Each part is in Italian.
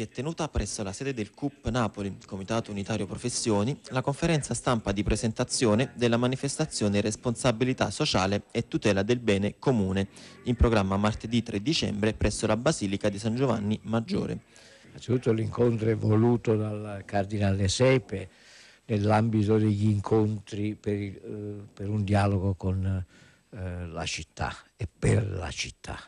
si è tenuta presso la sede del CUP Napoli, Comitato Unitario Professioni, la conferenza stampa di presentazione della manifestazione Responsabilità sociale e tutela del bene comune, in programma martedì 3 dicembre presso la Basilica di San Giovanni Maggiore. Innanzitutto l'incontro è voluto dal Cardinale Sepe nell'ambito degli incontri per, eh, per un dialogo con eh, la città e per la città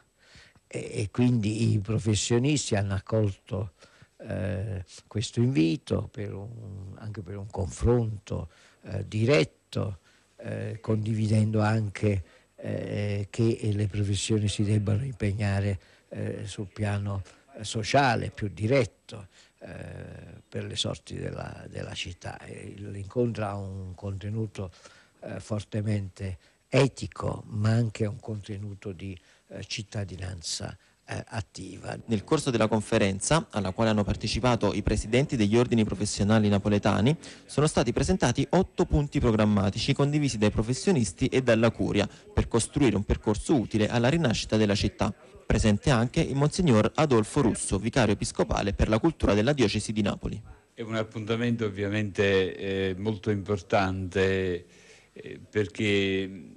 e, e quindi i professionisti hanno accolto eh, questo invito per un, anche per un confronto eh, diretto, eh, condividendo anche eh, che le professioni si debbano impegnare eh, sul piano sociale più diretto eh, per le sorti della, della città. L'incontro ha un contenuto fortemente etico, ma anche un contenuto di eh, cittadinanza eh, attiva. Nel corso della conferenza, alla quale hanno partecipato i presidenti degli ordini professionali napoletani, sono stati presentati otto punti programmatici condivisi dai professionisti e dalla Curia per costruire un percorso utile alla rinascita della città. Presente anche il Monsignor Adolfo Russo, vicario episcopale per la cultura della diocesi di Napoli. È un appuntamento ovviamente eh, molto importante eh, perché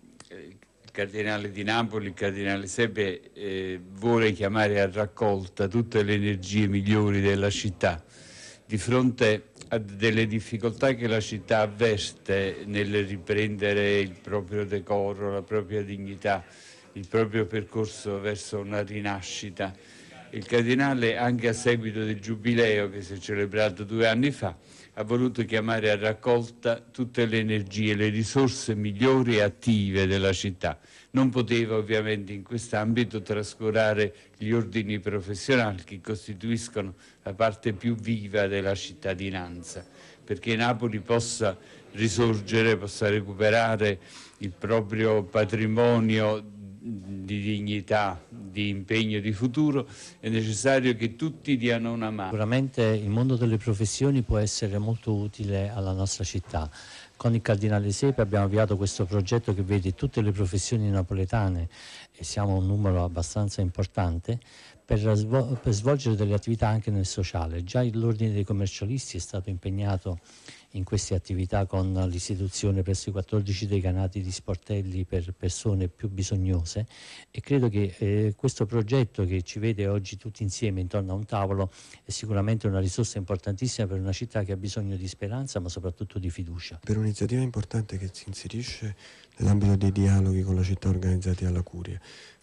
cardinale di Napoli, il cardinale Sepe, eh, vuole chiamare a raccolta tutte le energie migliori della città di fronte a delle difficoltà che la città avverte nel riprendere il proprio decoro, la propria dignità, il proprio percorso verso una rinascita. Il cardinale, anche a seguito del giubileo che si è celebrato due anni fa, ha voluto chiamare a raccolta tutte le energie, le risorse migliori e attive della città. Non poteva ovviamente in quest'ambito trascurare gli ordini professionali che costituiscono la parte più viva della cittadinanza, perché Napoli possa risorgere, possa recuperare il proprio patrimonio di dignità, di impegno di futuro, è necessario che tutti diano una mano. Sicuramente il mondo delle professioni può essere molto utile alla nostra città. Con il Cardinale Sepe abbiamo avviato questo progetto che vede tutte le professioni napoletane e siamo un numero abbastanza importante per, svol per svolgere delle attività anche nel sociale. Già l'Ordine dei commercialisti è stato impegnato in queste attività con l'istituzione presso i 14 decanati di sportelli per persone più bisognose e credo che eh, questo progetto che ci vede oggi tutti insieme intorno a un tavolo è sicuramente una risorsa importantissima per una città che ha bisogno di speranza ma soprattutto di fiducia. Per un'iniziativa importante che si inserisce nell'ambito dei dialoghi con la città organizzati alla Curia,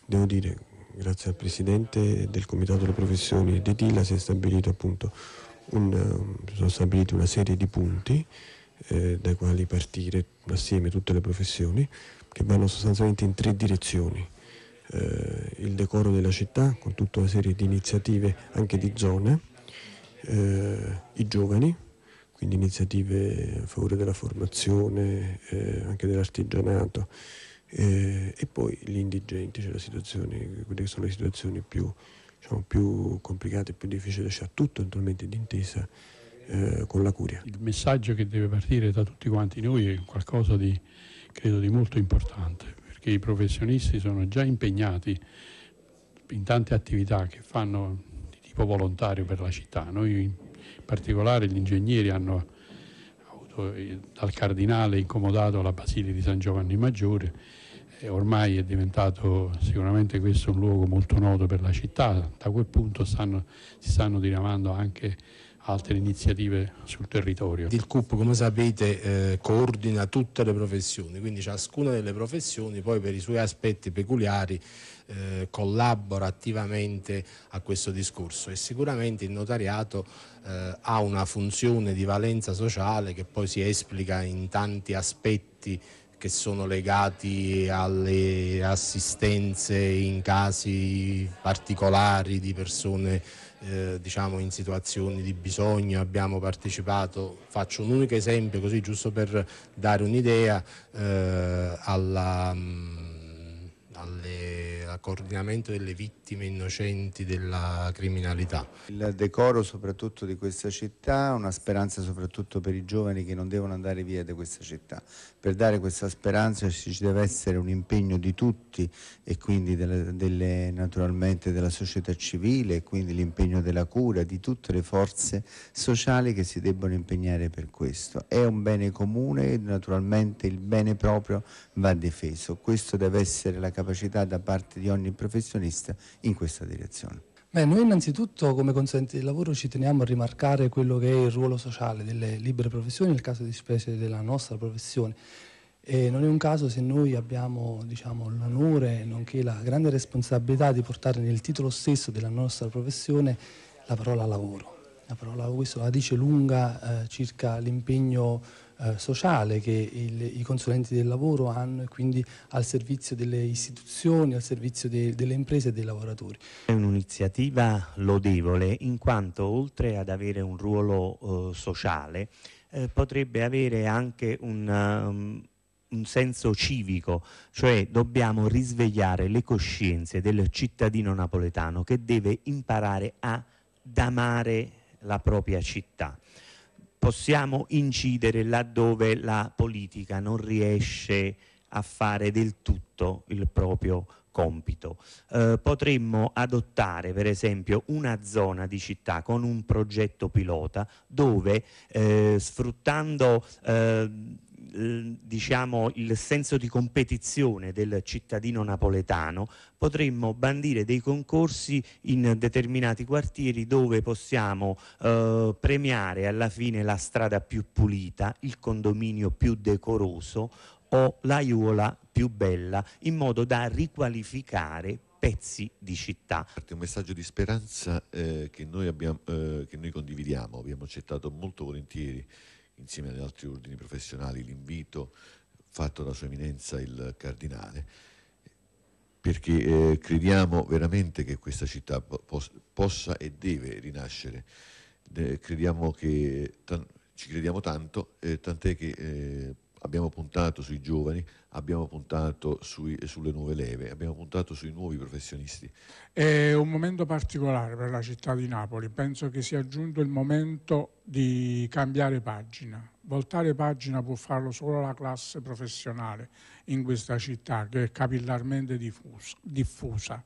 devo dire grazie al Presidente del Comitato delle Professioni e di Tila si è stabilito appunto un, ehm, sono stabiliti una serie di punti eh, dai quali partire assieme tutte le professioni che vanno sostanzialmente in tre direzioni. Eh, il decoro della città con tutta una serie di iniziative anche di zona, eh, i giovani, quindi iniziative a favore della formazione, eh, anche dell'artigianato eh, e poi gli indigenti, cioè quelle che sono le situazioni più diciamo, più complicato e più difficile, cioè tutto naturalmente d'intesa eh, con la curia. Il messaggio che deve partire da tutti quanti noi è qualcosa di, credo, di molto importante, perché i professionisti sono già impegnati in tante attività che fanno di tipo volontario per la città. Noi in particolare gli ingegneri hanno avuto eh, dal cardinale incomodato la Basilica di San Giovanni Maggiore ormai è diventato sicuramente questo un luogo molto noto per la città, da quel punto stanno, si stanno diramando anche altre iniziative sul territorio. Il CUP come sapete eh, coordina tutte le professioni, quindi ciascuna delle professioni poi per i suoi aspetti peculiari eh, collabora attivamente a questo discorso e sicuramente il notariato eh, ha una funzione di valenza sociale che poi si esplica in tanti aspetti che sono legati alle assistenze in casi particolari di persone eh, diciamo in situazioni di bisogno abbiamo partecipato faccio un unico esempio così giusto per dare un'idea eh, alla, mh, mm, alle, al coordinamento delle vittime vittime innocenti della criminalità. Il decoro soprattutto di questa città, una speranza soprattutto per i giovani che non devono andare via da questa città. Per dare questa speranza ci deve essere un impegno di tutti e quindi delle, delle, naturalmente della società civile e quindi l'impegno della cura, di tutte le forze sociali che si debbono impegnare per questo. È un bene comune e naturalmente il bene proprio va difeso. Questo deve essere la capacità da parte di ogni professionista in questa direzione. Beh, noi innanzitutto come consulenti del lavoro ci teniamo a rimarcare quello che è il ruolo sociale delle libere professioni, nel caso di specie della nostra professione. E non è un caso se noi abbiamo diciamo, l'onore, nonché la grande responsabilità di portare nel titolo stesso della nostra professione la parola lavoro la parola questo la dice lunga eh, circa l'impegno eh, sociale che il, i consulenti del lavoro hanno e quindi al servizio delle istituzioni, al servizio de, delle imprese e dei lavoratori. È un'iniziativa lodevole in quanto oltre ad avere un ruolo eh, sociale eh, potrebbe avere anche un... Um, un senso civico, cioè dobbiamo risvegliare le coscienze del cittadino napoletano che deve imparare a amare la propria città. Possiamo incidere laddove la politica non riesce a fare del tutto il proprio compito. Eh, potremmo adottare per esempio una zona di città con un progetto pilota dove eh, sfruttando eh, diciamo, il senso di competizione del cittadino napoletano, potremmo bandire dei concorsi in determinati quartieri dove possiamo eh, premiare alla fine la strada più pulita, il condominio più decoroso o l'aiuola più bella, in modo da riqualificare pezzi di città. È un messaggio di speranza eh, che, noi abbiamo, eh, che noi condividiamo, abbiamo accettato molto volentieri insieme ad altri ordini professionali, l'invito fatto da Sua Eminenza il Cardinale, perché eh, crediamo veramente che questa città po possa e deve rinascere. Eh, crediamo che, ci crediamo tanto, eh, tant'è che eh, abbiamo puntato sui giovani, abbiamo puntato sui, sulle nuove leve, abbiamo puntato sui nuovi professionisti. È un momento particolare per la città di Napoli, penso che sia giunto il momento di cambiare pagina. Voltare pagina può farlo solo la classe professionale in questa città che è capillarmente diffusa.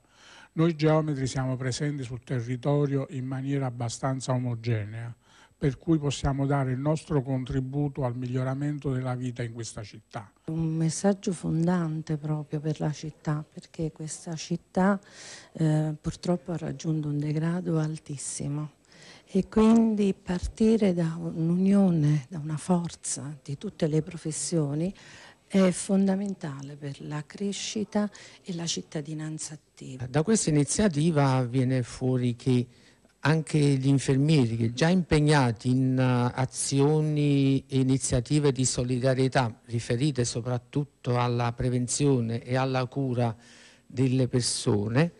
Noi geometri siamo presenti sul territorio in maniera abbastanza omogenea per cui possiamo dare il nostro contributo al miglioramento della vita in questa città. Un messaggio fondante proprio per la città, perché questa città eh, purtroppo ha raggiunto un degrado altissimo e quindi partire da un'unione, da una forza di tutte le professioni è fondamentale per la crescita e la cittadinanza attiva. Da questa iniziativa viene fuori che anche gli infermieri che già impegnati in eh, azioni e iniziative di solidarietà riferite soprattutto alla prevenzione e alla cura delle persone,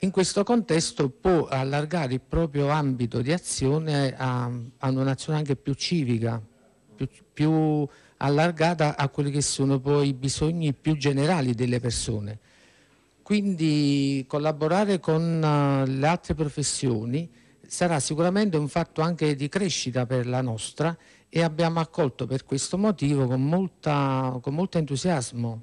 in questo contesto può allargare il proprio ambito di azione a, a un'azione anche più civica, più, più allargata a quelli che sono poi i bisogni più generali delle persone. Quindi collaborare con eh, le altre professioni sarà sicuramente un fatto anche di crescita per la nostra e abbiamo accolto per questo motivo con, molta, con molto entusiasmo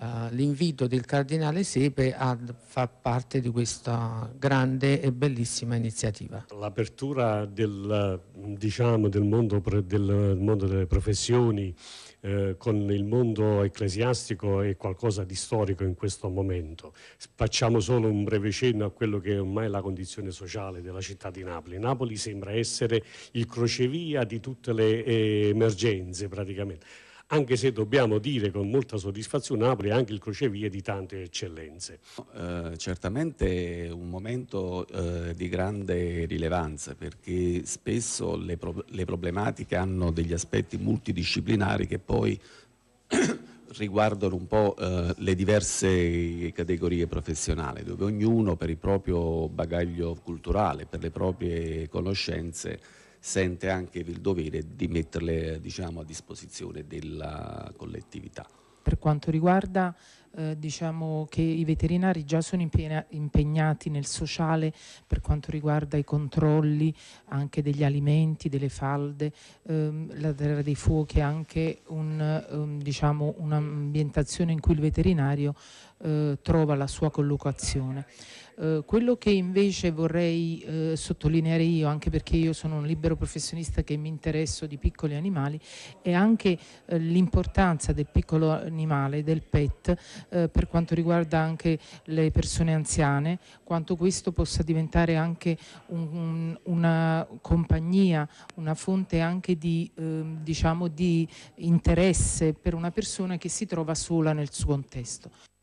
eh, l'invito del Cardinale Sepe a far parte di questa grande e bellissima iniziativa. L'apertura del, diciamo, del, mondo, del, mondo, delle professioni eh, con il mondo ecclesiastico è qualcosa di storico in questo momento. Facciamo solo un breve cenno a quello che è ormai la condizione sociale della città di Napoli. Napoli sembra essere il crocevia di tutte le eh, emergenze praticamente anche se dobbiamo dire con molta soddisfazione Napoli è anche il crocevia di tante eccellenze. Eh, certamente un momento eh, di grande rilevanza perché spesso le, pro- le problematiche hanno degli aspetti multidisciplinari che poi riguardano un po' eh, le diverse categorie professionali, dove ognuno per il proprio bagaglio culturale, per le proprie conoscenze sente anche il dovere di metterle diciamo, a disposizione della collettività. Per quanto riguarda eh, diciamo che i veterinari già sono impegnati nel sociale per quanto riguarda i controlli anche degli alimenti, delle falde, ehm, la terra dei fuochi è anche un, ehm, diciamo, un'ambientazione in cui il veterinario eh, trova la sua collocazione. Eh, quello che invece vorrei eh, sottolineare io, anche perché io sono un libero professionista che mi interesso di piccoli animali, è anche eh, l'importanza del piccolo animale, del pet, eh, per quanto riguarda anche le persone anziane, quanto questo possa diventare anche un, un, una compagnia, una fonte anche di, ehm, diciamo, di interesse per una persona che si trova sola nel suo contesto.